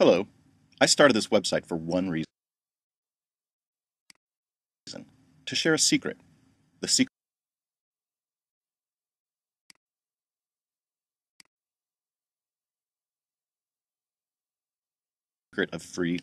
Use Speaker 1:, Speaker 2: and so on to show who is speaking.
Speaker 1: Hello. I started this website for one reason to share a secret.
Speaker 2: The secret. Of free